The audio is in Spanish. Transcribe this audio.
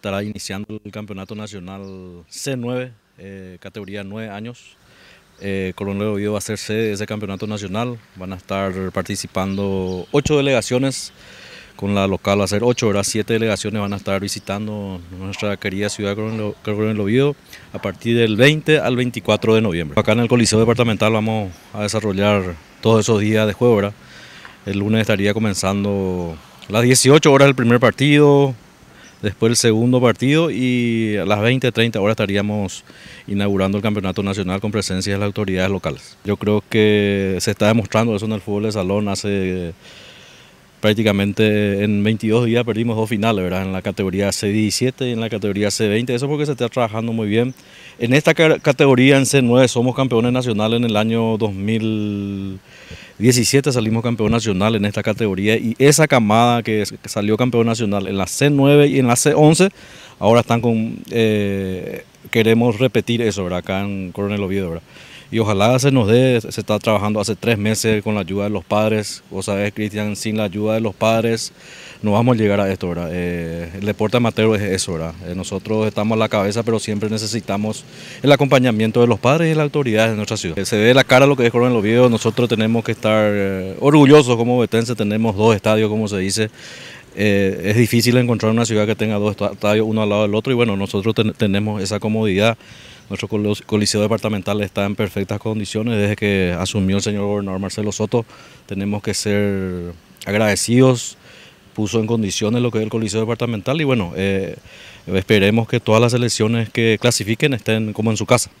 estará iniciando el campeonato nacional C9, eh, categoría 9 años. Eh, Coronel Oviedo va a ser sede de ese campeonato nacional. Van a estar participando ocho delegaciones. Con la local va a ser ocho, horas, Siete delegaciones van a estar visitando nuestra querida ciudad de Coronel Oviedo a partir del 20 al 24 de noviembre. Acá en el Coliseo Departamental vamos a desarrollar todos esos días de juego. El lunes estaría comenzando las 18 horas del primer partido, después el segundo partido y a las 20, 30 horas estaríamos inaugurando el campeonato nacional con presencia de las autoridades locales. Yo creo que se está demostrando eso en el fútbol de salón hace prácticamente en 22 días perdimos dos finales, ¿verdad? En la categoría C17 y en la categoría C20. Eso porque se está trabajando muy bien. En esta categoría, en C9, somos campeones nacionales en el año 2017. Salimos campeones nacional en esta categoría y esa camada que salió campeón nacional en la C9 y en la C11, ahora están con... Eh, queremos repetir eso, Acá en Coronel Oviedo, Y ojalá se nos dé, se está trabajando hace tres meses con la ayuda de los padres. Vos sabes Cristian, sin la ayuda de los padres no vamos a llegar a esto, ¿verdad? Eh, el deporte amateur es eso, eh, nosotros estamos a la cabeza, pero siempre necesitamos el acompañamiento de los padres y las autoridades de nuestra ciudad. Eh, se ve la cara lo que es Coronel Oviedo, nosotros tenemos que estar orgullosos como vetense, tenemos dos estadios, como se dice, eh, es difícil encontrar una ciudad que tenga dos estadios uno al lado del otro y bueno, nosotros tenemos esa comodidad. Nuestro coliseo departamental está en perfectas condiciones desde que asumió el señor gobernador Marcelo Soto. Tenemos que ser agradecidos, puso en condiciones lo que es el coliseo departamental y bueno, eh, esperemos que todas las elecciones que clasifiquen estén como en su casa.